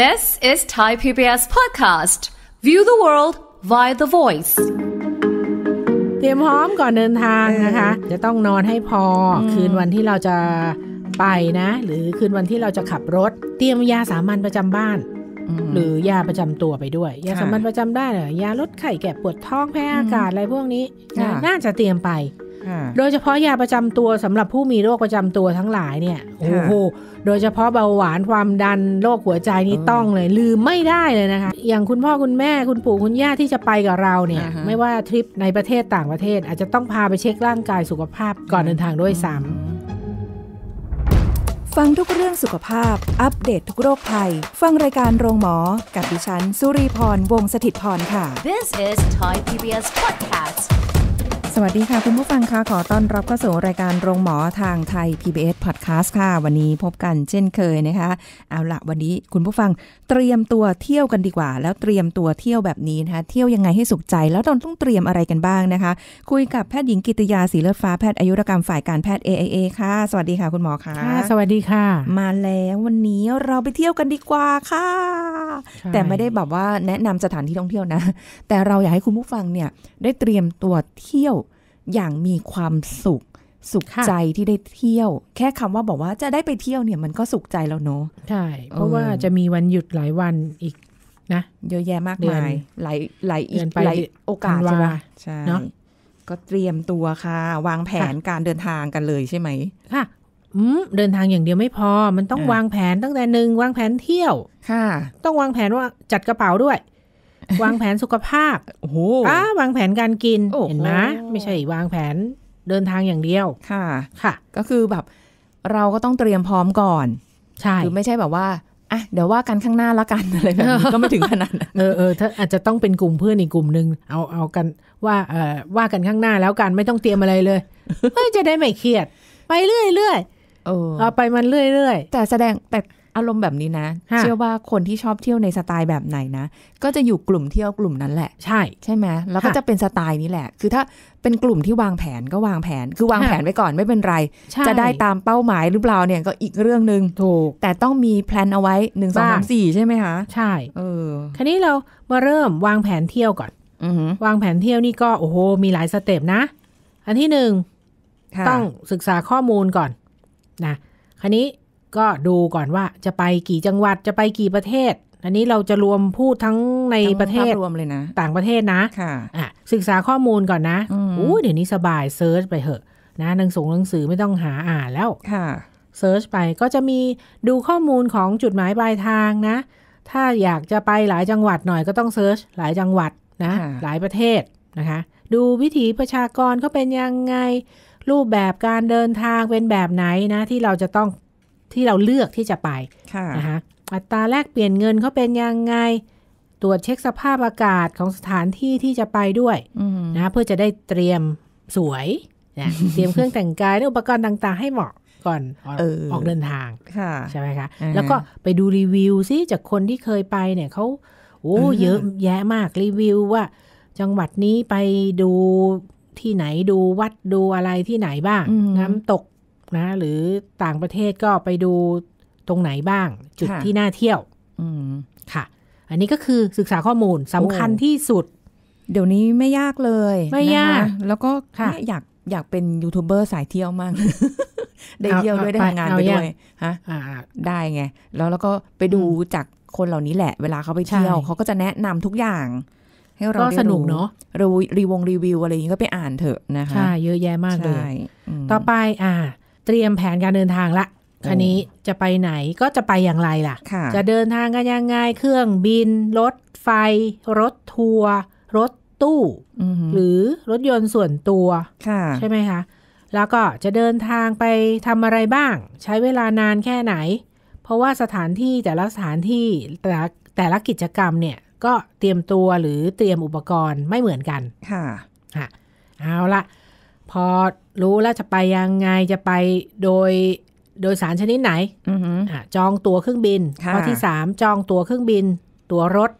This is Thai PBS podcast. View the world via the voice. เตรียมพร้อมก่อนเดินทางนะคะ จะต้องนอนให้พอคืนวันที่เราจะไปนะ หรือคืนวันที่เราจะขับรถ เตรียมยาสามัญประจำบ้านหรือยาประจำตัวไปด้วยยาสามัญประจำได้หรอยาลดไข้แก่ปวดท้องแพ้อากาศอะไรพวกนี้ น่าจะเตรียมไปโดยเฉพาะยาประจำตัวสำหรับผู้มีโรคประจำตัวทั้งหลายเนี่ยโอ้โหโดยเฉพาะเบาหวานความดันโรคหัวใจนี่ต้องเลยลืมไม่ได้เลยนะคะอย่างคุณพ่อคุณแม่คุณปู่คุณย่าที่จะไปกับเราเนี่ยไม่ว่าทริปในประเทศต่างประเทศอาจจะต้องพาไปเช็คร่างกายสุขภาพก่อนเดินทางด้วยซ้ำฟังทุกเรื่องสุขภาพอัปเดตททุกโรคภัย ฟังรายการโรงหมอกับดิฉันสุรีพรวงศิตพรค่ะ This is Thai PBS Podcast สวัสดีค่ะคุณผู้ฟังคะขอต้อนรับเข้าสู่รายการโรงหมอทางไทย PBS Podcast ค่ะ วันนี้พบกันเช่นเคยนะคะเอาละวันนี้คุณผู้ฟังเตรียมตัวเที่ยวกันดีกว่า แล้วเตรียมตัวเที่ยวแบบนี้นะคะเที่ยวยังไงให้สุขใจ แล้วเราต้องเตรียมอะไรกันบ้างนะคะคุยกับแพทย์หญิงกิตยาศรีเลือดฟ้าแพทย์อายุรกรรมฝ่ายการแพทย์ AIA ค่ะสวัสดีค่ะ คุณหมอค่ะสวัสดีค่ะ มาแล้ววันนี้เราไปเที่ยวกันดีกว่าค่ะ แต่ไม่ได้แบบว่าแนะนำสถานที่ท่องเที่ยวนะ แต่เราอยากให้คุณผู้ฟังเนี่ยได้เตรียมตัวเที่ยวอย่างมีความสุขสุขใจที่ได้เที่ยว แค่คำว่าบอกว่าจะได้ไปเที่ยวเนี่ย มันก็สุขใจแล้วเนาะใช่ เพราะว่าจะมีวันหยุดหลายวันอีกนะ เยอะแยะมากมายหลายหลายอีกหลายโอกาสใช่ไหมใช่ก็เตรียมตัวค่ะ วางแผนการเดินทางกันเลยใช่ไหมค่ะเดินทางอย่างเดียวไม่พอ มันต้องวางแผนตั้งแต่หนึ่งวางแผนเที่ยวค่ะ ต้องวางแผนว่าจัดกระเป๋าด้วยวางแผนสุขภาพ โอ้โหวางแผนการกิน เห็นไหมไม่ใช่วางแผนเดินทางอย่างเดียว ค่ะ ค่ะ ก็คือแบบ เราก็ต้องเตรียมพร้อมก่อน ใช่ คือไม่ใช่แบบว่า อ่ะเดี๋ยวว่ากันข้างหน้าละกันอะไรแบบนี้ ก็ไม่ถึงขนาดเออเออถ้าอาจจะต้องเป็นกลุ่มเพื่อนอีกกลุ่มหนึ่งเอา เอากัน ว่าเออว่ากันข้างหน้าแล้วกัน ไม่ต้องเตรียมอะไรเลยเพื่อจะได้ไม่เครียด ไปเรื่อยเรื่อยเออไปมันเรื่อยเรื่อยแต่แสดงแต่อารมณ์แบบนี้นะ เชื่อว่าคนที่ชอบเที่ยวในสไตล์แบบไหนนะก็จะอยู่กลุ่มเที่ยวกลุ่มนั้นแหละ ใช่ ใช่ไหมแล้ว ก็จะเป็นสไตล์นี้แหละ คือถ้าเป็นกลุ่มที่วางแผน ก็วางแผน คือวางแผนไว้ก่อนไม่เป็นไรจะได้ตามเป้าหมายหรือเปล่าเนี่ยก็อีกเรื่องหนึ่งถูกแต่ต้องมีแพลนเอาไว้หนึ่งสองสามสี่ใช่ไหมคะใช่เออคันนี้เรามาเริ่มวางแผนเที่ยวก่อนอวางแผนเที่ยวนี่ก็โอ้โหมีหลายสเต็ปนะอันที่หนึ่งต้องศึกษาข้อมูลก่อน นะคันนี้ก็ดูก่อนว่าจะไปกี่จังหวัด จะไปกี่ประเทศ อันนี้เราจะรวมพูดทั้งในประเทศรวมเลยนะ ต่างประเทศนะ ค่ะ อ่ะ ศึกษาข้อมูลก่อนนะ อู้เดี๋ยวนี้สบายเซิร์ชไปเถอะ นะ หนังสือหนังสือไม่ต้องหาอ่านแล้วค่ะเซิร์ชไป ก็จะมีดูข้อมูลของจุดหมายปลายทางนะ ถ้าอยากจะไปหลายจังหวัดหน่อยก็ต้องเซิร์ชหลายจังหวัดนะ หลายประเทศนะคะ ดูวิถีประชากรเขาเป็นยังไง รูปแบบการเดินทางเป็นแบบไหนนะ ที่เราจะต้องที่เราเลือกที่จะไปนะคะอัตราแลกเปลี่ยนเงินเขาเป็นยังไง ตรวจเช็คสภาพอากาศของสถานที่ที่จะไปด้วยนะเพื่อจะได้เตรียมสวยนะเตรียมเครื่องแต่งกายและอุปกรณ์ต่าง ๆ ให้เหมาะก่อนออออกเดินทางใช่ไหมคะแล้วก็ไปดูรีวิวซิจากคนที่เคยไปเนี่ยเขาโอ้เยอะแยะมากรีวิวว่า จังหวัดนี้ไปดูที่ไหนดูวัดดูอะไรที่ไหนบ้างน้ำตกนะหรือต่างประเทศก็ไปดูตรงไหนบ้าง จุดที่น่าเที่ยวค่ะ อันนี้ก็คือศึกษาข้อมูลสำคัญที่สุด เดี๋ยวนี้ไม่ยากเลย ไม่ยาก แล้วก็อยากอยากเป็นยูทูบเบอร์สายเที่ยวมากได้เที่ยวด้วยได้ทำงานไปด้วยฮะได้ไงแล้วแล้วก็ไปดูจากคนเหล่านี้แหละ เวลาเขาไปเที่ยวเขาก็จะแนะนำทุกอย่างให้เราสนุรู้เนาะรีวงรีวิวอะไรอย่างนี้ก็ไปอ่านเถอะนะคะใช่เยอะแยะมากเลยต่อไปอ่าเตรียมแผนการเดินทางละคันนี้จะไปไหนก็จะไปอย่างไรล่ะ จะเดินทางกันยังไงเครื่องบิน รถไฟ รถทัวร์รถตู้หรือรถยนต์ส่วนตัวใช่ไหมคะแล้วก็จะเดินทางไปทำอะไรบ้าง ใช้เวลานานแค่ไหน เพราะว่าสถานที่แต่ละสถานที่แต่แต่ละกิจกรรมเนี่ย ก็เตรียมตัวหรือเตรียมอุปกรณ์ไม่เหมือนกันค่ะเอาละพอรู้แล้วจะไปยังไงจะไปโดยโดยสารชนิดไหนอจองตั๋วเครื่องบินข้อที่สามจองตั๋วเครื่องบิน ตั๋วรถ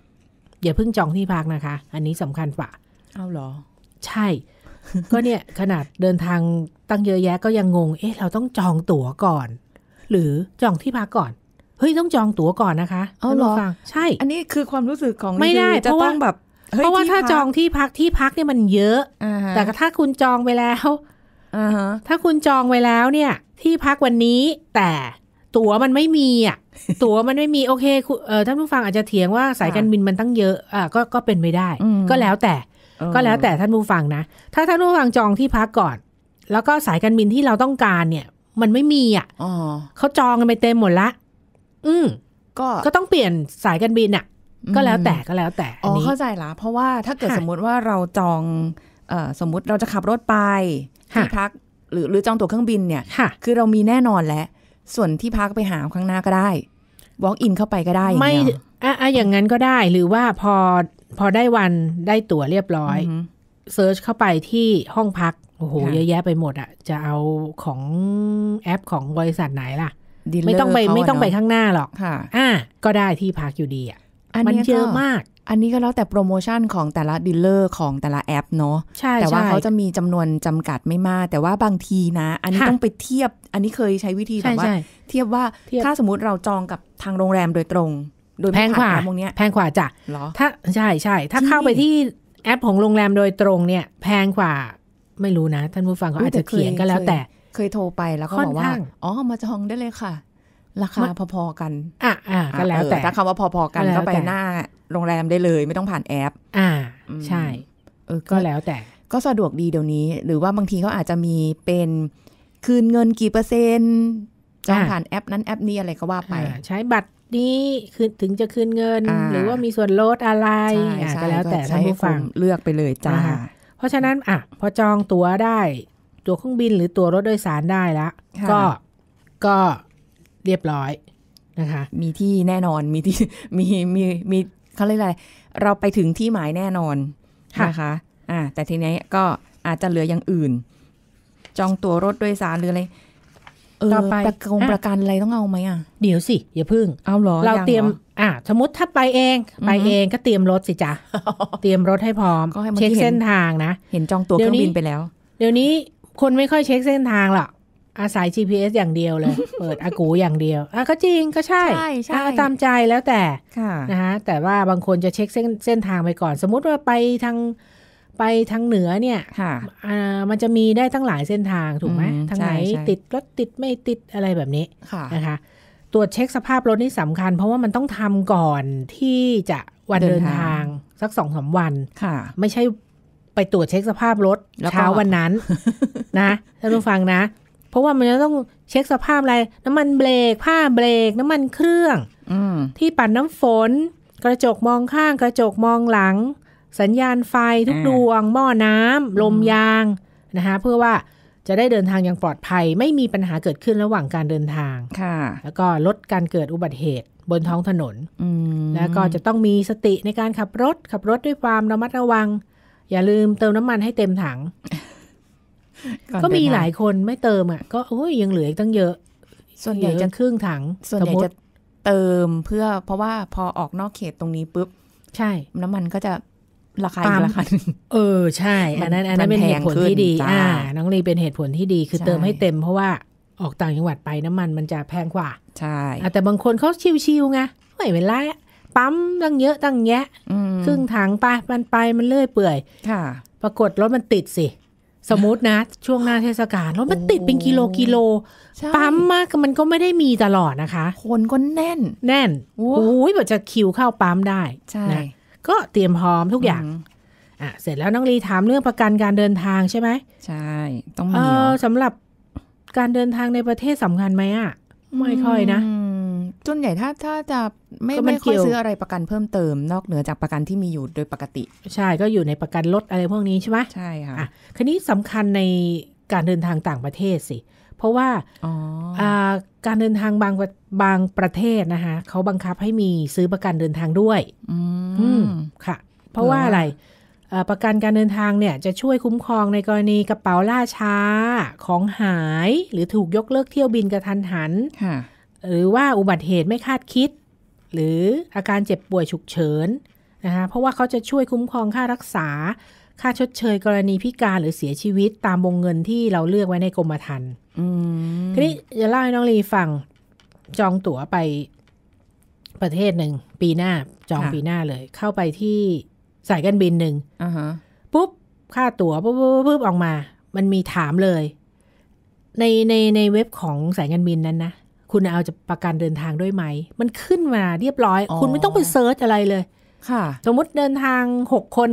อย่าเพิ่งจองที่พักนะคะ อันนี้สำคัญกว่าเอาหรอ ใช่ก็เนี่ยขนาดเดินทางตั้งเยอะแยะก็ยังงงเอ๊ะ เราต้องจองตั๋วก่อน หรือจองที่พักก่อน เฮ้ย ต้องจองตั๋วก่อนนะคะเอาหรอใช่ อันนี้คือความรู้สึกของไม่ได้จะต้องแบบเพราะว่าถ้าจองที่พักที่พักเนี่ยมันเยอะ แต่ถ้าคุณจองไปแล้ว ถ้าคุณจองไว้แล้วเนี่ย ที่พักวันนี้แต่ตั๋วมันไม่มีอ่ะตั๋วมันไม่มีโอเคเออท่านผู้ฟังอาจจะเถียงว่าสายการบินมันตั้งเยอะอ่ะก็ก็เป็นไม่ได้ ก็แล้วแต่ก็แล้วแต่ท่านผู้ฟังนะ ถ้าท่านผู้ฟังจองที่พักก่อน แล้วก็สายการบินที่เราต้องการเนี่ย มันไม่มีอ่ะเขาจองกันไปเต็มหมดละอืมก็ก็ต้องเปลี่ยนสายการบินอ่ะก็แล้วแต่ก็แล้ว แต่อ๋อเข้าใจละเพราะว่าถ้าเกิดสมมุติว่าเราจอง สมมุติเราจะขับรถไปที่พัก หรือหรือจองตั๋วเครื่องบินเนี่ยคือเรามีแน่นอนแล้วส่วนที่พักไปหาข้างหน้าก็ได้ล์กอินเข้าไปก็ได้ไม่อะอ่ะอย่างนั้นก็ได้หรือว่าพอพอได้วันได้ตั๋วเรียบร้อยเซิร์ชเข้าไปที่ห้องพักโอ้โหเยอะแยะไปหมดอะจะเอาของแอปของบริษัทไหนล่ะไม่ต้องไปไม่ต้องไปข้างหน้าหรอกอ่า ก็ได้ที่พักอยู่ดีอะอันมันเยอะมาก อันนี้ก็แล้วแต่โปรโมชั่นของแต่ละดีลเลอร์ของแต่ละแอป เนาะใช่ แต่ว่าเขาจะมีจำนวนจำกัดไม่มาก แต่ว่าบางทีนะ อันนี้ต้องไปเทียบ อันนี้เคยใช้วิธีแบบว่า เทียบว่าถ้าสมมติเราจองกับทางโรงแรมโดยตรง โดยแพงกว่าแพงกว่าจ้ะถ้าใช่ใช่ ถ้าเข้าไปที่แอปของโรงแรมโดยตรงเนี่ย แพงกว่า ไม่รู้นะ ท่านผู้ฟังเขาอาจจะเขียนก็แล้ว แต่ เคยโทรไปแล้วก็บอกว่า อ๋อ มาจองได้เลยค่ะราคาพอๆกัน อ่ะ อ่ะก็แล้วแต่ ถ้าคำว่าพอๆกันก็ไปหน้าโรงแรมได้เลยไม่ต้องผ่านแอป อ่า ใช่ เออก็แล้วแต่ ก็สะดวกดีเดี๋ยวนี้ หรือว่าบางทีเขาอาจจะมีเป็นคืนเงินกี่เปอร์เซ็นต์จองผ่านแอป นั้นแอปนี้อะไรก็ว่าไปใช้บัตรนี้คือถึงจะคืนเงิน หรือว่ามีส่วนลดอะไรก็แล้วแต่ท่านผู้ฟังเลือกไปเลยจ้า เพราะฉะนั้นอ่ะพอจองตั๋วได้ตั๋วเครื่องบินหรือตั๋วรถโดยสารได้ละ ก็ก็เรียบร้อยนะคะ มีที่แน่นอนมีที่มีมีมีเขาเรียกอะไรเราไปถึงที่หมายแน่นอนนะคะอ่าแต่ทีนี้ก็อาจจะเหลืออย่างอื่น จองตัวรถโดยสารหรืออะไรเออประกงประกันอะไรต้องเอาไหมอ่ะเดี๋ยวสิ อย่าพึ่งเอาหรอเราเตรียมอ่ะสมมติถ้าไปเองไปเองก็เตรียมรถสิจ้ะเตรียมรถให้พร้อม เช็คเส้นทางนะ เห็นจองตัวเครื่องบินไปแล้ว เดี๋ยวนี้คนไม่ค่อยเช็คเส้นทางหรอกอาศัย GPS อย่างเดียวเลย เปิดอากูอย่างเดียวอ่ะก็จริงก็ใช่ใช่ใชตามใจแล้วแต่นะคะแต่ว่าบางคนจะเช็คเส้นเส้นทางไปก่อน สมมุติว่าไปทางไปทางเหนือเนี่ยมันจะมีได้ทั้งหลายเส้นทาง ถูกไหมทางไหนติด รถติดไม่ติดอะไรแบบนี้นะคะตรวจเช็คสภาพรถนี่สำคัญ เพราะว่ามันต้องทำก่อนที่จะวันเดินทางสักสองสามวันค่ะ ไม่ใช่ไปตรวจเช็คสภาพรถเช้าวันนั้นนะท่านผู้ฟังนะเพราะว่ามันจะต้องเช็คสภาพอะไรน้ำมันเบรกผ้าเบรกน้ำมันเครื่องอที่ปั่น้ำฝน กระจกมองข้าง กระจกมองหลัง สัญญาณไฟทุกดวง หม้อน้ำลมยางนะคะเพื่อว่าจะได้เดินทางอย่างปลอดภัย ไม่มีปัญหาเกิดขึ้นระหว่างการเดินทางค่ะ แล้วก็ลดการเกิดอุบัติเหตุบนท้องถนนแล้วก็จะต้องมีสติในการขับรถขับรถด้วยความระมัดระวัง อย่าลืมเติมน้ำมันให้เต็มถังก็มีหลายคนไม่เติมอ่ะก็โอ้ยยังเหลืออีกตั้งเยอะ ส่วนใหญ่จะครึ่งถังส่วนใหญ่จะเติมเพื่อเพราะว่าพอออกนอกเขตตรงนี้ปุ๊บ ใช่ น้ำมันก็จะ ราคาราคาเออใช่อันนั้นอันนั้นเป็นเหตุผลที่ดี อ่าน้องลีเป็นเหตุผลที่ดีคือเติมให้เต็มเพราะว่าออกต่างจังหวัดไปน้ำมันมันจะแพงกว่า ใช่ แต่บางคนเขาชิวๆไงไม่เป็นไรปั๊มตั้งเยอะตั้งแยะครึ่งถังไปมันไปมันเลื่อยเปื่อย ค่ะ ปรากฏรถมันติดสิสมมตินะช่วงหน้าเทศกาลแล้วมันติดเป็นกิโลกิโลปั๊มมากมันก็ไม่ได้มีตลอดนะคะคนก็แน่น แน่นโอ้ยแบบจะคิวเข้าปั๊มได้ ใช่ก็เตรียมพร้อมทุกอย่าง อ่ะ เสร็จแล้วน้องลีถามเรื่องประกันการเดินทางใช่ไหมใช่ ต้องมีสำหรับการเดินทางในประเทศสำคัญไหมอ่ะไม่ค่อยนะจนใหญ่ถ้าถ้าจะไม่ไม่ค่อยซื้ออะไรประกันเพิ่มเติม นอกเหนือจากประกันที่มีอยู่โดยปกติ ใช่ก็อยู่ในประกันรถอะไรพวกนี้ใช่ไหมใช่ค่ะอ่ะคันนี้สำคัญในการเดินทางต่างประเทศสิ เพราะว่าการเดินทางบางบางประเทศนะคะเขาบังคับให้มีซื้อประกันเดินทางด้วยอืมค่ะ เพราะว่าอะไร ประกันการเดินทางเนี่ยจะช่วยคุ้มครองในกรณีกระเป๋าล่าช้าของหายหรือถูกยกเลิกเที่ยวบินกระทันหันหรือว่าอุบัติเหตุไม่คาดคิด หรืออาการเจ็บป่วยฉุกเฉินนะคะเพราะว่าเขาจะช่วยคุ้มครองค่ารักษา ค่าชดเชยกรณีพิการหรือเสียชีวิตตามวงเงินที่เราเลือกไว้ในกรมธรรม์ทีนี้จะเล่าให้น้องลีฟังจองตั๋วไปประเทศหนึ่ง ปีหน้าจองปีหน้าเลย เข้าไปที่สายการบินหนึ่งปุ๊บ ค่าตั๋วปุ๊บปุ๊บออกมา มันมีถามเลย ในในในเว็บของสายการบินนั้นนะคุณเอาจะประกันเดินทางด้วยไหม มันขึ้นมาเรียบร้อย คุณไม่ต้องไปเซิร์ชอะไรเลย ค่ะ สมมติเดินทางหกคน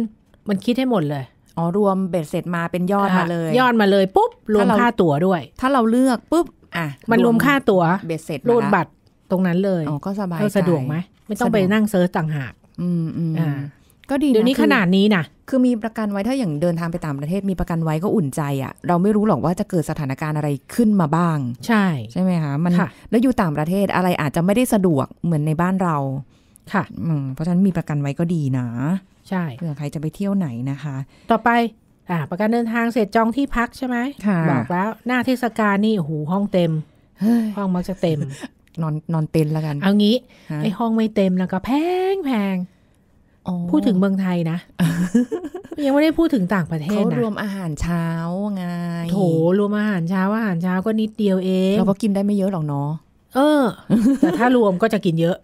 มันคิดให้หมดเลย อ๋อ รวมเบ็ดเสร็จมาเป็นยอดมาเลยยอดมาเลยปุ๊บรวมค่าตั๋วด้วย ถ้าเราเลือกปุ๊บ อ่ะ มันรวมค่าตั๋ว เบ็ดเสร็จรูดบัตรตรงนั้นเลยอ๋อก็สบายสะดวกไหมไม่ต้องไปนั่งเซิร์ชต่างหาก อืมอ่าก็ดีเดี๋ยวนี้ขนาดนี้นะ คือมีประกันไว้ถ้าอย่างเดินทางไปต่างประเทศมีประกันไว้ก็อุ่นใจอะ่ะ เราไม่รู้หรอกว่าจะเกิดสถานการณ์อะไรขึ้นมาบ้าง ใช่ ใช่ไหมคะ มันแล้วอยู่ต่างประเทศอะไรอาจจะไม่ได้สะดวกเหมือนในบ้านเรา ค่ะ เพราะฉะนั้นมีประกันไว้ก็ดีนะ ใช่เผื่อใครจะไปเที่ยวไหนนะคะ ต่อไปอ่าประกันเดินทางเสร็จจองที่พักใช่ไหมบอกแล้ว หน้าเทศกาลนี่โอ้โหห้องเต็มห้องมักจะเต็ม นอนนอนเต็นแล้วกัน เอางี้ไอห้องไม่เต็มแล้วก็แพงแพงพูดถึงเมืองไทยนะยังไม่ได้พูดถึงต่างประเทศนะรวมอาหารเช้าไงโถรวมอาหารเช้า อาหารเช้าก็นิดเดียวเองเราก็กินได้ไม่เยอะหรอกเนาะเออ แต่ถ้ารวมก็จะกินเยอะ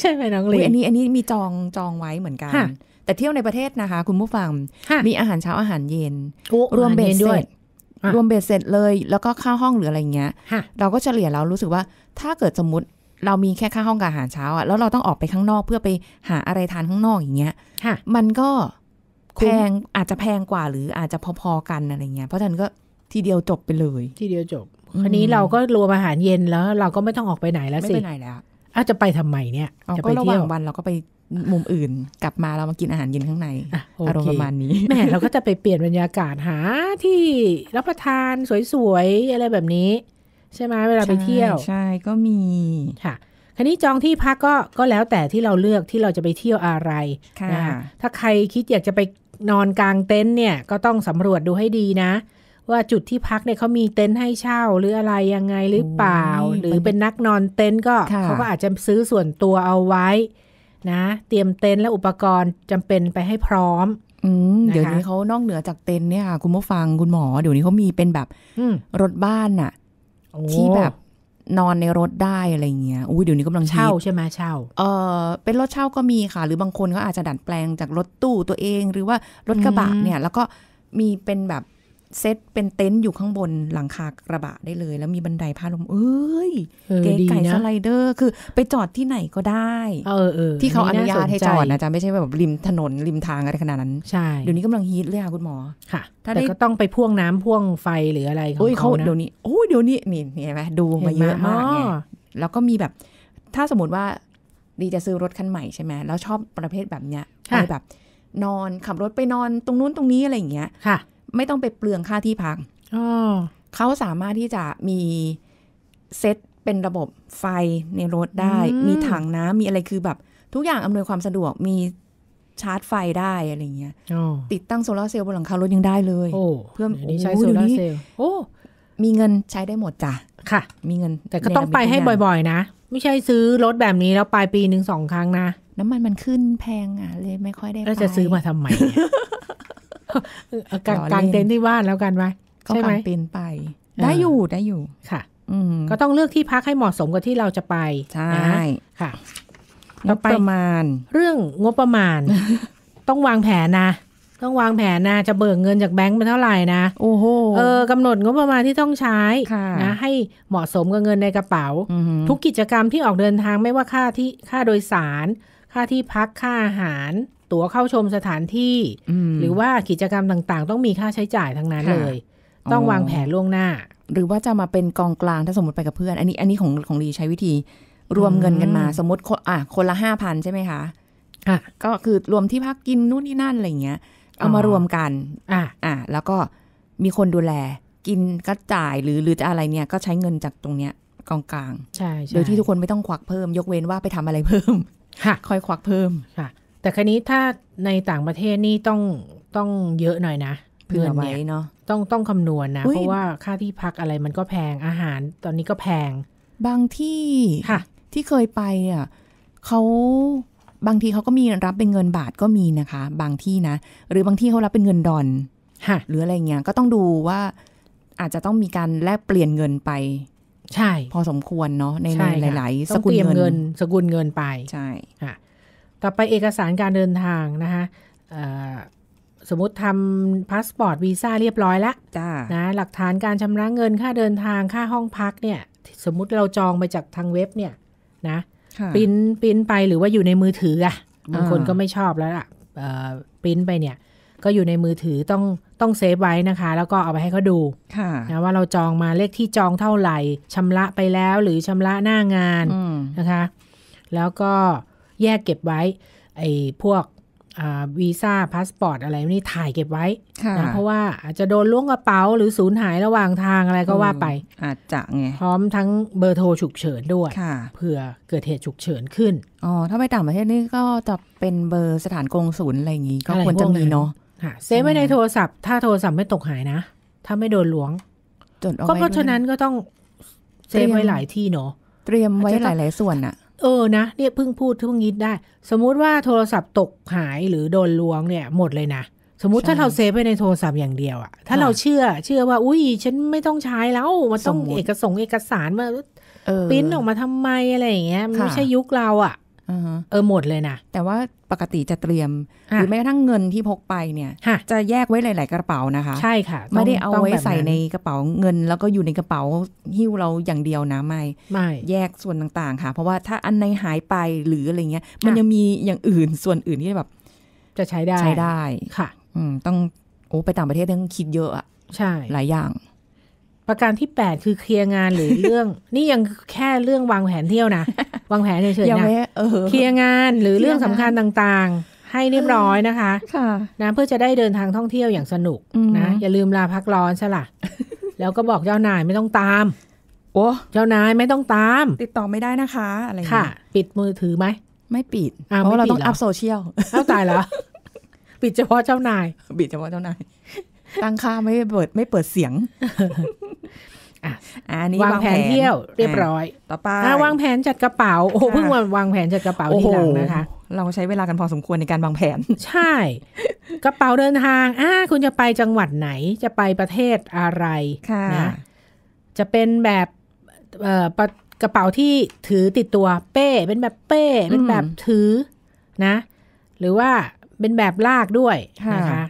ใช่ไหมน้องเลยอันนี้ อันนี้มีจองจองไว้เหมือนกัน แต่เที่ยวในประเทศนะคะ คุณผู้ฟังมีอาหารเช้าอาหารเย็นรวมเบสเสร็จรวมเบสเสร็จเลย แล้วก็ข้าวห้องหรืออะไรเงี้ยเราก็เฉลี่ยแล้วรู้สึกว่าถ้าเกิดสมมติเรามีแค่ค่าห้องกับอาหารเช้าอะแล้วเราต้องออกไปข้างนอกเพื่อไปหาอะไรทานข้างนอกอย่างเงี้ยมันก็แพงอาจจะแพงกว่าหรืออาจจะพอๆกันอะไรเงี้ย เพราะฉะนั้นก็ทีเดียวจบไปเลย ทีเดียวจบคันนี้เราก็รวมอาหารเย็นแล้ว เราก็ไม่ต้องออกไปไหนแล้วสิไม่ไปไหนแล้วอาจจะไปทำไมเนี่ยจะไประหว่างวันเราก็ไปมุมอื่น กลับมาเรามากินอาหารเย็นข้างในอารมณ์ประมาณนี้แม่เราก็จะไปเปลี่ยนบรรยากาศหาที่รับประทานสวยๆอะไรแบบนี้ใช่ไหมเวลาไปเที่ยว ใช่ก็มีค่ะ คราวนี้จองที่พักก็ก็แล้วแต่ที่เราเลือกที่เราจะไปเที่ยวอะไรค่ะ ถ้าใครคิดอยากจะไปนอนกลางเต็นท์เนี่ย ก็ต้องสำรวจดูให้ดีนะ ว่าจุดที่พักเนี่ยเขามีเต็นท์ให้เช่าหรืออะไรยังไงหรือเปล่า หรือเป็นนักนอนเต็นท์ก็เขาก็อาจจะซื้อส่วนตัวเอาไว้ นะ เตรียมเต็นท์และอุปกรณ์จำเป็นไปให้พร้อมเดี๋ยวนี้เขานอกเหนือจากเต็นท์เนี่ยค่ะคุณผู้ฟังคุณหมอ เดี๋ยวนี้เขามีเป็นแบบรถบ้านน่ะที่แบบนอนในรถได้อะไรเงี้ย อุ้ยเดี๋ยวนี้กำลังเช่าใช่ไหมเช่า เออเป็นรถเช่าก็มีค่ะ หรือบางคนก็อาจจะดัดแปลงจากรถตู้ตัวเอง หรือว่ารถกระบะเนี่ย แล้วก็มีเป็นแบบเซตเป็นเต็นท์อยู่ข้างบนหลังคากระบะได้เลย แล้วมีบันไดพาลงเอ้ย เก๋ไก่สไลเดอร์คือไปจอดที่ไหนก็ได้ เออเออที่เขาอนุญาตให้จอดนะจ๊ะไม่ใช่แบบริมถนน ริมทางอะไรขนาดนั้น ใช่เดี๋ยวนี้กำลังฮิตเลยค่ะคุณหมอค่ะ แต่ก็ต้องไปพ่วงน้ำพ่วงไฟหรืออะไรขเขาเดี๋ยวนี้โอ้ยเดี๋ยวนี้นี่เห็นไหมดูมาเยอะมากไงแล้วก็มีแบบถ้าสมมติว่า ดีจะซื้อรถคันใหม่ใช่ไหมแล้วชอบประเภทแบบเนี้ยไปแบบ นอนขับรถไปนอนตรงนู้นตรงนี้อะไรอย่างเงี้ยค่ะไม่ต้องไปเปลืองค่าที่พัก เขาสามารถที่จะมีเซตเป็นระบบไฟในรถได้ มีถังน้ำมีอะไรคือแบบ ทุกอย่างอำนวยความสะดวกมีชาร์จไฟได้ อะไรเงี้ยติดตั้งโซลาเซลล์บนหลังคารถยังได้เลยเพื่อนีใช้โซลาเซลล์โอ้มีเงินใช้ได้หมดจ้ะ ค่ะ มีเงิน แต่ก็ต้องไปให้บ่อย ๆ นะ ไม่ใช่ซื้อรถแบบนี้แล้วไปปีหนึ่งสองครั้งนะน้ำมันมันขึ้นแพงอ่ะเลยไม่ค่อยได้แล้วจะซื้อมาทำไมกางเต็นท์ที่บ้านแล้วกันไหมใช่ไหมเต็นท์ไปได้ อยู่ ได้ อยู่ค่ะก็ต้องเลือกที่พักให้เหมาะสมกับที่เราจะไป ใช่ค่ะงบประมาณ เรื่องงบประมาณ ต้องวางแผนนะต้องวางแผนนะ จะเบิกเงินจากแบงก์เป็นเท่าไหร่นะโอ้โหเออกำหนดงบประมาณที่ต้องใช้นะให้เหมาะสมกับเงินในกระเป๋าทุกกิจกรรมที่ออกเดินทางไม่ว่าค่าที่ค่าโดยสาร ค่าที่พักค่าอาหารตั๋วเข้าชมสถานที่ หรือว่ากิจกรรมต่างๆ ต้องมีค่าใช้จ่ายทั้งนั้นเลย ต้องวางแผนล่วงหน้า หรือว่าจะมาเป็นกองกลางถ้าสมมติไปกับเพื่อน อันนี้อันนี้ของของลีใช้วิธี รวมเงินกันมา สมมติอ่ะคนละห้าพันใช่ไหมคะะก็คือรวมที่พักกินนู่นนี่นั่น อะไรเงี้ยเอามารวมกัน อ่ะอ่ะแล้วก็มีคนดูแล กินก็จ่ายหรือหรือจะอะไรเนี่ยก็ใช้เงินจากตรงเนี้ย กองกลางใช่โดยที่ทุกคนไม่ต้องควักเพิ่ม ยกเว้นว่าไปทำอะไรเพิ่ม ค่อยควักเพิ่มค่ะแต่ครนี้ถ้าในต่างประเทศนี่ต้องต้องเยอะหน่อยนะเพื่อนเนี่ยาะต้องต้องคำนวณนะเพราะว่าค่าที่พักอะไรมันก็แพงอาหารตอนนี้ก็แพง บางที่ค่ะที่เคยไปอ่ะเขาบางทีเขาก็มีรับเป็นเงินบาทก็มีนะคะ บางที่นะ หรือบางที่เขารับเป็นเงินดอนหรืออะไรเงี้ยก็ต้องดูว่าอาจจะต้องมีการแลกเปลี่ยนเงินไป ใช่ พอสมควรเนาะในหลาย ๆ สกุลเงินสกุลเงินไปใช่ค่ะต่อไปเอกสารการเดินทางนะคะสมมติทำพาสปอร์ตวีซ่าเรียบร้อยแล้ว จ้า นะ หลักฐานการชำระเงินค่าเดินทางค่าห้องพักเนี่ย สมมติเราจองไปจากทางเว็บเนี่ยนะปิ้นปิ้นไปหรือว่าอยู่ในมือถืออะบางคนก็ไม่ชอบแล้วอะปิ้นไปเนี่ยก็อยู่ในมือถือต้องต้องเซฟไว้นะคะ แล้วก็เอาไปให้เขาดูนะว่าเราจองมาเลขที่จองเท่าไหร่ชำระไปแล้วหรือชำระหน้างานนะคะ แล้วก็แยกเก็บไว้ไอ้พวกวีซ่าพาสปอร์ตอะไรนี่ถ่ายเก็บไว้นะเพราะว่าอาจจะโดนล้วงกระเป๋าหรือสูญหายระหว่างทางอะไรก็ว่าไป อาจจะไง พร้อมทั้งเบอร์โทรฉุกเฉินด้วยเผื่อเกิดเหตุฉุกเฉินขึ้นอ๋อถ้าไปต่างประเทศนี่ก็จะเป็นเบอร์สถานกงศูนย์อะไรอย่างนี้ก็ควรจะมีเนาะเซฟไว้ในโทรศัพท์ถ้าโทรศัพท์ไม่ตกหายนะถ้าไม่โดนล้วงก็เพราะฉะนั้นก็ต้องเซฟไว้หลายที่เนาะเตรียมไว้หลายๆส่วนอะเออ นะ เนี่ย เพิ่งพูดเพิ่งยิดได้ สมมุติว่าโทรศัพท์ตกหายหรือโดนลวงเนี่ย หมดเลยนะ สมมติถ้าเราเซฟไปในโทรศัพท์อย่างเดียวอะถ้าเราเชื่อ เชื่อว่า อุ้ยฉันไม่ต้องใช้แล้วมันต้องเอกสงเอกสารมาปิ้นออกมาทำไมอะไรอย่างเงี้ยไม่ใช่ยุคเราอะเออหมดเลยนะ แต่ว่าปกติจะเตรียมหรือแม้กระทั่งเงินที่พกไปเนี่ยจะแยกไว้หลาย ๆกระเป๋านะคะใช่ค่ะไม่ได้เอาไว้ใส่ในกระเป๋าเงิน แล้วก็อยู่ในกระเป๋าหิ้วเราอย่างเดียวนะไม่ไม่แยกส่วนต่างๆ ค่ะ เพราะว่าถ้าอันไหนหายไปหรืออะไรเงี้ยมันยังมีอย่างอื่นส่วนอื่นที่แบบ จะใช้ได้ใช้ได้ค่ะ อืม ต้องโอ้ไปต่างประเทศต้องคิดเยอะอะใช่ หลายอย่างประการที่8คือเคลียร์งานหรือเรื่อง นี่ยังแค่เรื่องวางแผนเที่ยวนะวางแผนเฉยๆนะเคลียร์งานหรือเรื่องสำคัญต่างๆ ให้เรียบร้อยนะคะ ค่ะนะเพื่อจะได้เดินทางท่องเที่ยวอย่างสนุกนะอย่าลืมลาพักร้อนใช่ละแล้วก็บอกเจ้านายไม่ต้องตามโอ้เจ้านายไม่ต้องตาม ติดต่อไม่ได้นะคะอะไรค่ะปิดมือถือไหมไม่ปิดเพราะเราต้องอัพโซเชียลเข้าใจเแล้วปิดเฉพาะเจ้านาย ปิดเฉพาะเจ้านายตั้งค่าไม่เปิดไม่เปิดเสียงอันนี้วางแผนเที่ยวเรียบร้อยต่อไปวางแผนจัดกระเป๋า โอ้เพิ่งวันวางแผนจัดกระเป๋าทีหลังนะคะ เราใช้เวลากันพอสมควรในการวางแผน ใช่ กระเป๋าเดินทาง อ่า คุณจะไปจังหวัดไหน จะไปประเทศอะไร่ะจะเป็นแบบเอ่อกระเป๋าที่ถือติดตัว เป้ เป็นแบบเป้ เป็นแบบถือนะ หรือว่าเป็นแบบลากด้วยนะคะ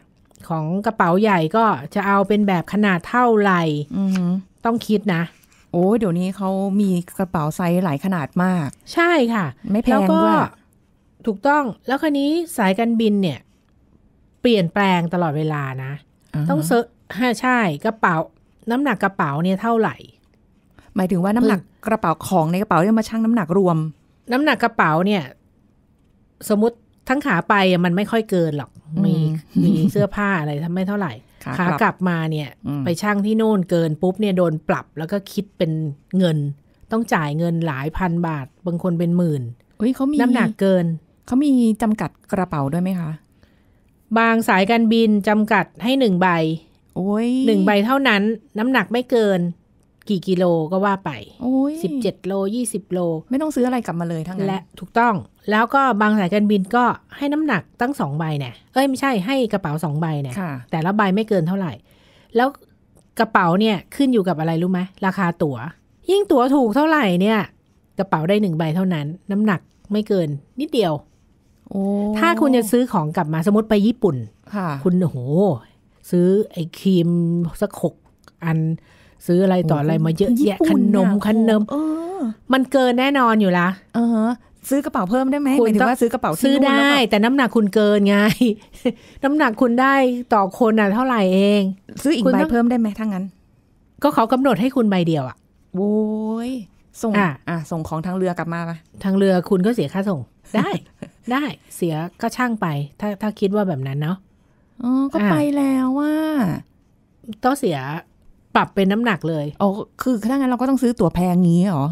ของกระเป๋าใหญ่ก็จะเอาเป็นแบบขนาดเท่าไหร่ต้องคิดนะ โอ้เดี๋ยวนี้เขามีกระเป๋าไซส์หลายขนาดมาก ใช่ค่ะไม่แพงด้วยถูกต้อง แล้วคันนี้สายการบินเนี่ย เปลี่ยนแปลงตลอดเวลานะต้องเซอร์ฮใช่ กระเป๋า น้ำหนักกระเป๋าเนี่ยเท่าไหร่ หมายถึงว่าน้ำหนักกระเป๋าของในกระเป๋าเนี่ยมาชั่งน้ำหนักรวม น้ำหนักกระเป๋าเนี่ย สมมติทั้งขาไปมันไม่ค่อยเกินหรอก มีมีเสื้อผ้าอะไรทำไม่เท่าไหร่ ขากลับมาเนี่ย ไปช่างที่โน่นเกินปุ๊บเนี่ย โดนปรับแล้วก็คิดเป็นเงินต้องจ่ายเงินหลายพันบาทบางคนเป็นหมื่นเฮ้ยเขามีน้ำหนักเกิน เขามีจำกัดกระเป๋าด้วยไหมคะ บางสายการบินจำกัดให้หนึ่งใบ โอ้ยหนึ่งใบเท่านั้น น้ำหนักไม่เกิน กี่กิโลก็ว่าไปสิบเจ็ดโลยี่สิบโลไม่ต้องซื้ออะไรกลับมาเลย ทั้งนั้นและถูกต้องแล้วก็บางสายการบินก็ให้น้ำหนักตั้งสองใบเนี่ย เอ้ยไม่ใช่ให้กระเป๋าสองใบเนี่ย แต่ละใบไม่เกินเท่าไหร่ แล้วกระเป๋าเนี่ย ขึ้นอยู่กับอะไรรู้ไหม ราคาตัว๋ว ยิ่งตั๋วถูกเท่าไหร่เนี่ย กระเป๋าได้หนึ่งใบเท่านั้น น้ำหนักไม่เกิน นิดเดียวอถ้าคุณจะซื้อของกลับมาสมมติไปญี่ปุ่นคุณโหซื้อไอ้ครีมสักหกอันซื้ออะไรต่ออะไรมาเยอะแยะขนมขนมมันเกินแน่นอนอยู่ละซื้อกระเป๋าเพิ่มได้ไหมหมายถึงว่าซื้อกระเป๋าซื้อได้ แต่น้ำหนักคุณเกินไง น้ำหนักคุณได้ต่อคนอ่ะ เท่าไหร่เอง ซื้ออีกใบเพิ่มได้ไหมทั้งนั้น ก็เขากำหนดให้คุณใบเดียวอ่ะโว้ยส่งอ่ะอ่ะส่งของทางเรือกลับมาละทางเรือคุณก็เสียค่าส่งได้ ได้เสียก็ช่างไป ถ้าถ้าคิดว่าแบบนั้นเนาะอ๋อก็ไปแล้วว่าต้องเสีย ปรับเป็นน้ำหนักเลยอ๋อคือถ้างั้นเราก็ต้องซื้อตั๋วแพงงี้หรอ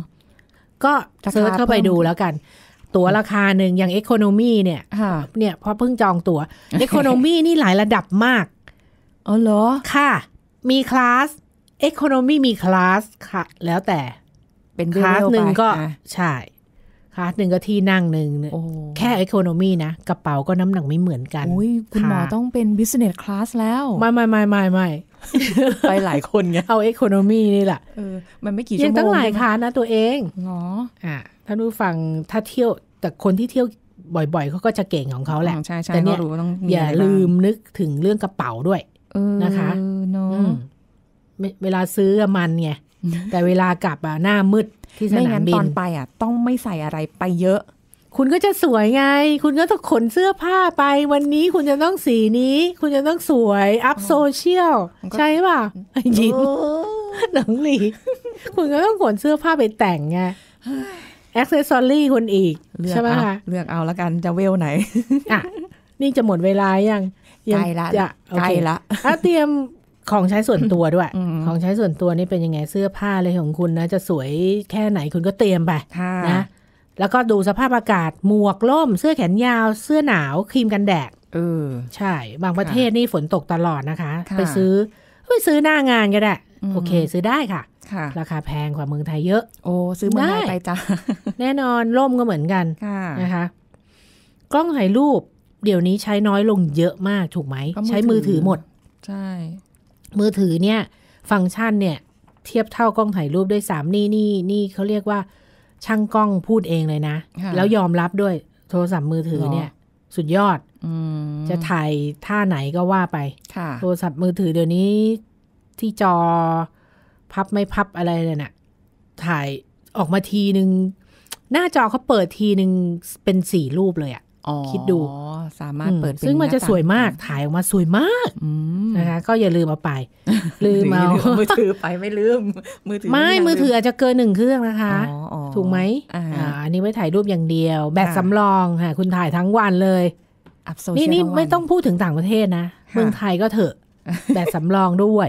ก็เซิร์ชเข้าไปดูแล้วกัน ตั๋วราคาหนึ่งอย่างเอคโนมีเนี่ยเนี่ยพอเพิ่งจองตัว๋วเอคโนมีนี่หลายระดับมาก อ๋อเหรอ ค่ะ มีคลาสเอคโนมีมีคลาสค่ะ แล้วแต่เป็นคลาสหนึ่งก็ใช่คลาสหนึ่งก็ที่นั่งหนึ่งแค่เอคโนมีนะกระเป๋า ก็น้ำหนักไม่เหมือนกันคุณหมอต้องเป็นบิสเนสคลาสแล้ว ไม่ไม่ไม่ไม่ไม่ไปหลายคนไง เอาเอคโนมีนี่แหละมันไม่กี่ชั่วโมงยังตั้งหลายค้านะตัวเองอ๋ออ่าถ้าดูฟังถ้าเที่ยว แต่คนที่เที่ยวบ่อยๆ เขาก็จะเก่งของเขาแหละแต่เนี่ยอย่าลืมนึกถึงเรื่องกระเป๋าด้วยนะคะเนาะเวลาซื้อมันไง แต่เวลากลับอะหน้ามืดที่สนามบินตอนไปอะต้องไม่ใส่อะไรไปเยอะคุณก็จะสวยไง คุณก็ต้องขนเสื้อผ้าไปวันนี้คุณจะต้องสีนี้ คุณจะต้องสวยอัพโซเชียลใช่ป่ะยิ้มหนังหลีคุณก็ต้องขนเสื้อผ้าไปแต่งไงแอคเซสซอรี่คุณอีกใช่ไหมคะเลือกเอาละกันจะเวลไหนอ่ะนี่จะหมดเวลายังใกล้ละใกล้ละถ้าเตรียมของใช้ส่วนตัวด้วย ของใช้ส่วนตัวนี่เป็นยังไงเสื้อผ้าเลยของคุณนะ จะสวยแค่ไหนคุณก็เตรียมไปนะแล้วก็ดูสภาพอากาศหมวกล่ม เสื้อแขนยาวเสื้อหนาวครีมกันแดดเออใช่ บางประเทศนี่ฝนตกตลอดนะคะ ไปซื้อไปซื้อหน้างานก็ได้โอเค ซื้อได้ค่ะ ราคาแพงกว่าเมืองไทยเยอะ โอ้ ซื้อเมืองไทยไปจ้าแน่นอนร่มก็เหมือนกันนะคะ กล้องถ่ายรูป เดี๋ยวนี้ใช้น้อยลงเยอะมากถูกไหมใช้มือถือหมด ใช่ มือถือเนี่ย ฟังก์ชันเนี่ย เทียบเท่ากล้องถ่ายรูปด้วยสามนี่นี่นี่เขาเรียกว่าช่างกล้องพูดเองเลยนะ แล้วยอมรับด้วยโทรศัพท์มือถือเนี่ย สุดยอดอจะถ่ายท่าไหนก็ว่าไปโทรศัพท์มือถือเดี๋ยวนี้ ที่จอพับไม่พับอะไรเลยนะ่ะ ถ่ายออกมาทีหนึ่งหน้าจอเขาเปิดทีหนึ่งเป็นสี่รูปเลยอะคิดดูสามารถเปิดซึ่งมันจะสวยมาก ถ่ายออกมาสวยมากนะคะ ก็อย่าลืมเอาไป ลืมเอามือถือไปไม่ลืม มือถือ ไม่ มือถืออาจจะเกินหนึ่งเครื่องนะคะถูกไหม อันนี้ไว้ถ่ายรูปอย่างเดียว แบตสำรองค่ะ คุณถ่ายทั้งวันเลยนี่นี่ไม่ต้องพูดถึงต่างประเทศนะ เมืองไทยก็เถอะ แบตสำรองด้วย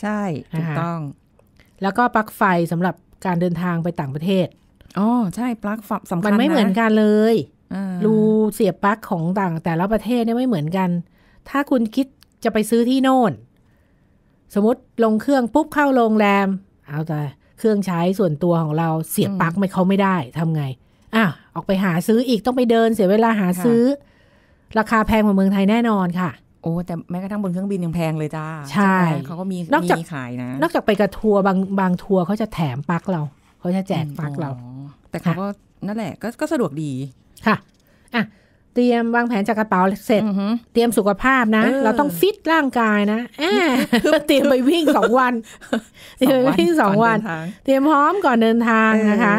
ใช่ ถูกต้อง แล้วก็ปลั๊กไฟสำหรับการเดินทางไปต่างประเทศ อ๋อ ใช่ ปลั๊กไฟสำคัญมันไม่เหมือนกันเลยรูเสียบปลั๊กของต่าง แต่ละประเทศเนี่ยไม่เหมือนกัน ถ้าคุณคิดจะไปซื้อที่โน่น สมมติลงเครื่องปุ๊บเข้าโรงแรมเอาแต่เครื่องใช้ส่วนตัวของเราเสียบปลั๊กไม่เขาไม่ได้ทำไง อ่ะออกไปหาซื้ออีกต้องไปเดินเสียเวลาหาซื้อ ราคาแพงกว่าเมืองไทยแน่นอนค่ะโอ้แต่แม้กระทั่งบนเครื่องบินยังแพงเลยจ้าใช่เขาก็มี นอกจากขายนะนอกจากไปกับทัวร์บางบางทัวร์เขาจะแถมปลั๊กเราเขาจะแจกปลั๊กเราแต่เขาก็นั่นแหละก็สะดวกดีค่ะ อ่ะ เตรียมวางแผนจากกระเป๋าเสร็จ เตรียมสุขภาพนะ เราต้องฟิตร่างกายนะคือเตรียมไปวิ่งสองวันเตรียมไปวิ่งสองวัน เตรียมพร้อมก่อนเดินทางนะคะ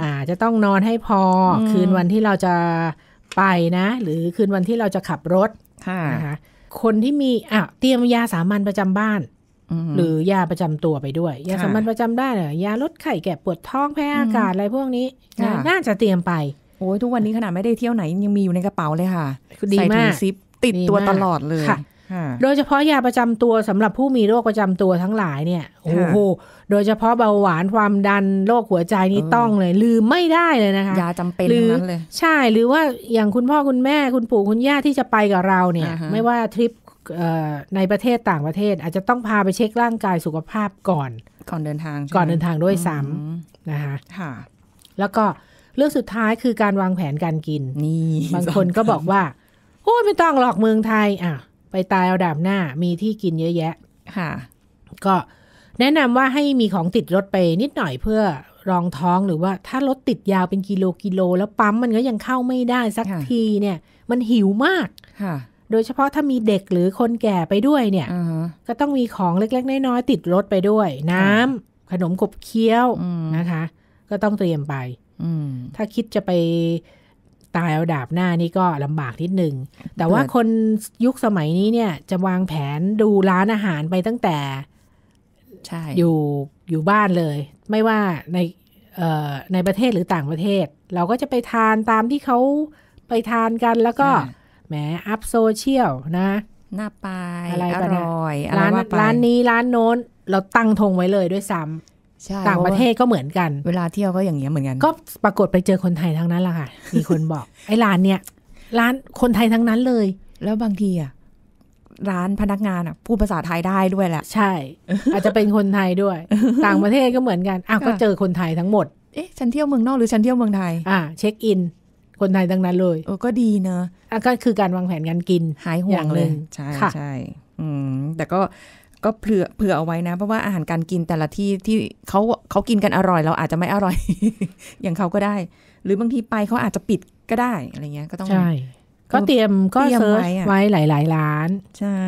อ่า จะต้องนอนให้พอคืนวันที่เราจะไปนะ หรือคืนวันที่เราจะขับรถนะคะ คนที่มี อ่ะ เตรียมยาสามัญประจำบ้านหรือยาประจำตัวไปด้วย ยาสามัญประจำได้เหรอยาลดไข้แก่ปวดท้องแพ้อากาศอะไรพวกนี้ น่าจะเตรียมไปโอ้ยทุกวันนี้ขนาดไม่ได้เที่ยวไหนยังมีอยู่ในกระเป๋าเลยค่ะใส่ถุงซิปติดตัวตลอดเลยโดยเฉพาะยาประจำตัวสำหรับผู้มีโรคประจำตัวทั้งหลายเนี่ยโอ้โหโดยเฉพาะเบาหวานความดันโรคหัวใจนี่ต้องเลย ลืมไม่ได้เลยนะคะยาจำเป็นนั้นเลย ใช่หรือว่าอย่างคุณพ่อคุณแม่คุณปู่คุณย่าที่จะไปกับเราเนี่ย ไม่ว่าทริปในประเทศต่างประเทศอาจจะต้องพาไปเช็คร่างกายสุขภาพก่อนก่อนเดินทาง ก่อนเดินทางด้วยซ้ำนะคะแล้วก็เรื่องสุดท้ายคือการวางแผนการกิน นี่ บางคนก็บอกว่าโอ้ยไม่ต้องหลอกเมืองไทยอ่ะ ไปตายเอาดาบหน้า มีที่กินเยอะแยะ ค่ะ ก็แนะนำว่าให้มีของติดรถไป นิดหน่อยเพื่อรองท้อง หรือว่าถ้ารถติดยาวเป็นกิโลกิโล แล้วปั๊มมันก็ยังเข้าไม่ได้สักทีเนี่ย มันหิวมากค่ะ โดยเฉพาะถ้ามีเด็กหรือคนแก่ไปด้วยเนี่ย ก็ต้องมีของเล็ก ๆ น้อยๆติดรถไปด้วย น้ำขนมขบเคี้ยวนะคะ ก็ต้องเตรียมไปถ้าคิดจะไปตายเอาดาบหน้านี่ก็ลำบากนิดนึ่ง แต่ว่าคนยุคสมัยนี้เนี่ยจะวางแผนดูร้านอาหารไปตั้งแต่ อยู่อยู่บ้านเลย ไม่ว่าในในประเทศหรือต่างประเทศ เราก็จะไปทานตามที่เขาไปทานกันแล้วก็แหมอัพโซเชียลนะหน้าไปอะไรอร่อยร้านร้านนี้ร้านโน้นเราตั้งธงไว้เลยด้วยซ้ำต่างประเทศก็เหมือนกันเวลาเที่ยวก็อย่างเงี้ยเหมือนกันก็ ปรากฏไปเจอคนไทยทั้งนั้นแหละค่ะมีคนบอกไอ้ร้านเนี่ย ร้านคนไทยทั้งนั้นเลย แล้วบางทีอ่ะร้านพนักงานอ่ะพูดภาษาไทยได้ด้วยแหละ ใช่อาจจะเป็นคนไทยด้วย ต่างประเทศก็เหมือนกันอ้าวก็เจอคนไทยทั้งหมด เอ๊ะฉันเที่ยวเมืองนอกหรือฉันเที่ยวเมืองไทย อ่าเช็คอิน คนไทยทั้งนั้นเลยโอ้ก็ดีเนอะอ่ะก็คือการวางแผนการกิน หายห่วงเลยใช่ใช่แต่ก็ก็เผื่อ เผื่อเอาไว้นะ เพราะว่าอาหารการกินแต่ละที่ที่เขาเขากินกันอร่อยเราอาจจะไม่อร่อย อย่างเขาก็ได้ หรือบางทีไปเขาอาจจะปิดก็ได้อะไรเงี้ย ก็ต้องใช่ ก็เตรียมก็เซิร์ชไว้หลายหลายร้าน ใช่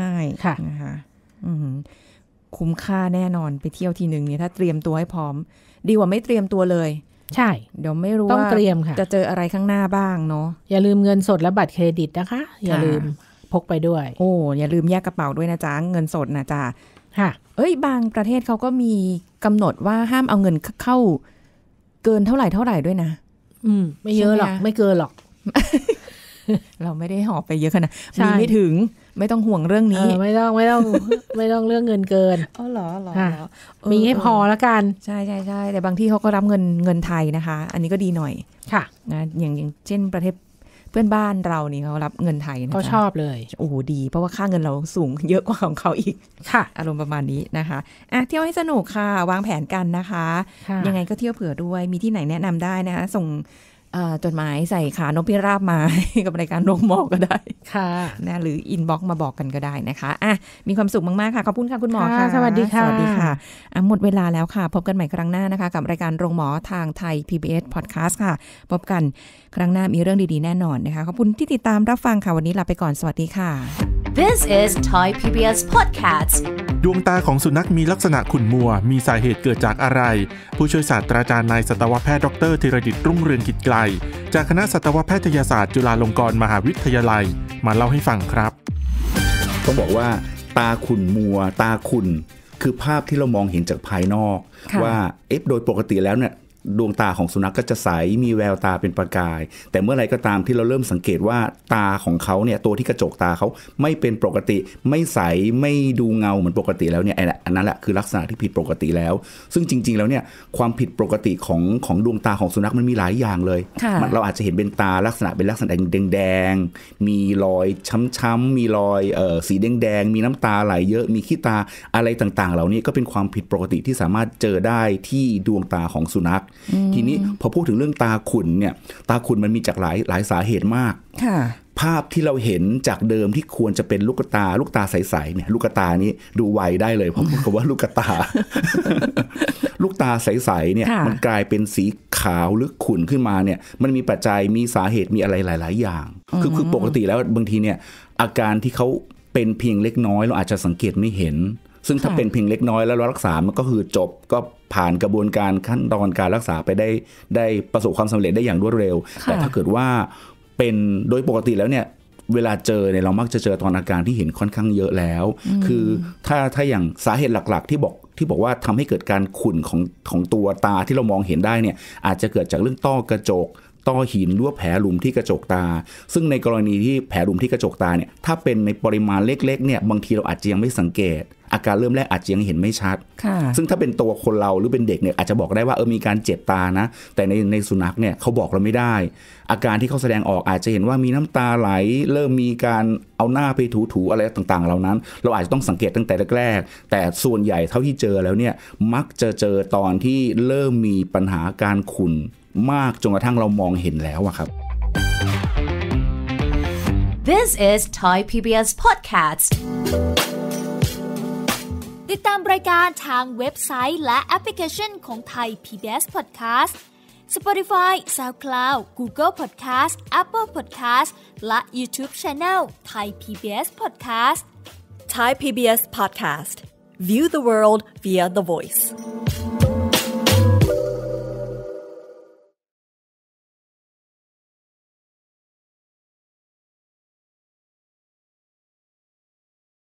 ค่ะนะคะคุ้มค่าแน่นอนไปเที่ยวทีหนึ่งเนี่ยถ้าเตรียมตัวให้พร้อม ดีกว่าไม่เตรียมตัวเลย ใช่ เดี๋ยวไม่รู้ว่าต้องเตรียมค่ะ จะเจออะไรข้างหน้าบ้างเนาะ อย่าลืมเงินสดและบัตรเครดิตนะคะ อย่าลืมพกไปด้วยโอ้อย่าลืมแยกกระเป๋าด้วยนะจ๊ะเงินสดนะจ๊ะค่ะ เอ้ยบางประเทศเขาก็มีกำหนดว่าห้ามเอาเงินเข้า เกินเท่าไหร่เท่าไหร่ด้วยนะอืม ไม่เยอะหรอกไม่เกินหรอกเราไม่ได้หอบไปเยอะขนาดมีไม่ถึงไม่ต้องห่วงเรื่องนี้ ไม่ต้องไม่ต้องไม่ต้องเรื่องเงินเกินอ๋อเหรอเหรอมีให้พอแล้วกันใช่ใช่ใช่แต่บางที่เขาก็รับเงินเงินไทยนะคะ อันนี้ก็ดีหน่อย ค่ะนะอย่างอย่างเช่นประเทศพื่อนบ้านเรานี่เขารับเงินไทยนะคะเขชอบเลยโอ้โหดี เพราะว่าค่าเงินเราสูงเยอะกว่าของเขาอีกค่ะ อารมณ์ประมาณนี้นะคะอ่ะเที่ยวให้สนุกค่ะ วางแผนกันนะคะ ยังไงก็เที่ยวเผื่อด้วย มีที่ไหนแนะนำได้นะคะส่งจดหมายใส่ขานพิราบมากับรายการโรงหมอก็ได้ค่ะนะหรืออินบ็อกมาบอกกันก็ได้นะคะอ่ะมีความสุขมากๆค่ะขอบคุณค่ะคุณหมอค่ะสวัสดีค่ะสวัสดีค่ะ่ะหมดเวลาแล้วค่ะ พบกันใหม่ครั้งหน้านะคะ กับรายการโรงหมอทางไทย PBS Podcast ค่ะ พบกันครั้งหน้ามีเรื่องดีๆแน่นอนนะคะขอบคุณที่ติดตามรับฟังค่ะวันนี้ลาไปก่อนสวัสดีค่ะ This is Thai PBS Podcast ดวงตาของสุนัขมีลักษณะขุ่นมัว มีสาเหตุเกิดจากอะไร ผู้ช่วยศาสตราจารย์นายสัตวแพทย์ดรธีรดิต รุ่งเรืองกิจไกล จากคณะสัตวแพทยศาสตร์จุฬาลงกรณ์มหาวิทยาลัย มาเล่าให้ฟังครับ ต้องบอกว่าตาขุ่นมัวตาขุ่นคือภาพที่เรามองเห็นจากภายนอก ว่าเอฟโดยปกติแล้วเนี่ยดวงตาของสุนัขกก็จะใส มีแววตาเป็นประกาย แต่เมื่อไรก็ตามที่เราเริ่มสังเกตว่าตาของเขาเนี่ย ตัวที่กระจกตาเขาไม่เป็นปกติ ไม่ใส ไม่ดูเงาเหมือนปกติแล้วเนี่ยอันนั้นแหละคือลักษณะที่ผิดปกติแล้ว ซึ่งจริง ๆ แล้วเนี่ยความผิดปกติของของดวงตาของสุนัขมันมีหลายอย่างเลย เราอาจจะเห็นเป็นตาลักษณะ เป็นลักษณะแดงงมีรอยช้ำๆมีรอยเออสีแดง มีน้ำตาไหลเยอะ มีขี้ตาอะไรต่างๆ เหล่านี้ก็เป็นความผิดปกติที่สามารถเจอได้ที่ดวงตาของสุนัขทีนี้พอพูดถึงเรื่องตาขุนเนี่ย ตาขุนมันมีจากหลายหลายสาเหตุมากภาพที่เราเห็นจากเดิมที่ควรจะเป็นลูกตาลูกตาใสๆเนี่ยลูกตานี้ดูไวได้เลยเพราะคำว่าลูกตา ลูกตาใสๆเนี่ย มันกลายเป็นสีขาวหรือขุ่นขึ้นมาเนี่ย มันมีปัจจัยมีสาเหตุมีอะไรหลาย ๆ อย่าง คือคือปกติแล้วบางทีเนี่ย อาการที่เขาเป็นเพียงเล็กน้อย เราอาจจะสังเกตไม่เห็น ซึ่งถ้าเป็นเพียงเล็กน้อยแล้วรรักษามันก็คือจบก็ผ่านกระบวนการขั้นตอนการรักษาไปได้ได้ประสบความสำเร็จได้อย่างรวดเร็วแต่ถ้าเกิดว่าเป็นโดยปกติแล้วเนี่ยเวลาเจอ เนี่ยเรามักจะเจอตอนอาการที่เห็นค่อนข้างเยอะแล้ว คือถ้าถ้าอย่างสาเหตุหลัก ๆ ที่บอกที่บอกว่าทำให้เกิดการขุ่นของของตัวตาที่เรามองเห็นได้เนี่ยอาจจะเกิดจากเรื่องต้อกระจกต้อหินหรือว่าแผลหลุมที่กระจกตา ซึ่งในกรณีที่แผลหลุมที่กระจกตาเนี่ย ถ้าเป็นในปริมาณเล็กๆเนี่ย บางทีเราอาจจะยังไม่สังเกต อาการเริ่มแรกอาจจะยังเห็นไม่ชัด ซึ่งถ้าเป็นตัวคนเราหรือเป็นเด็กเนี่ยอาจจะบอกได้ว่าเออมีการเจ็บตานะ แต่ในในสุนัขเนี่ยเขาบอกเราไม่ได้ อาการที่เขาแสดงออกอาจจะเห็นว่ามีน้ำตาไหล เริ่มมีการเอาหน้าไปถูๆอะไรต่างๆเหล่านั้น เราอาจจะต้องสังเกตตั้งแต่แรกๆแต่ส่วนใหญ่เท่าที่เจอแล้วเนี่ย มักจะเจอตอนที่เริ่มมีปัญหาการขุ่นมากจนกระทั่งเรามองเห็นแล้วอะครับ This is Thai PBS Podcast ติดตามรายการทางเว็บไซต์ และแอปพลิเคชันของ Thai PBS Podcast Spotify, SoundCloud, Google Podcast, Apple Podcast และ YouTube Channel Thai PBS Podcast Thai PBS Podcast View the world via the voice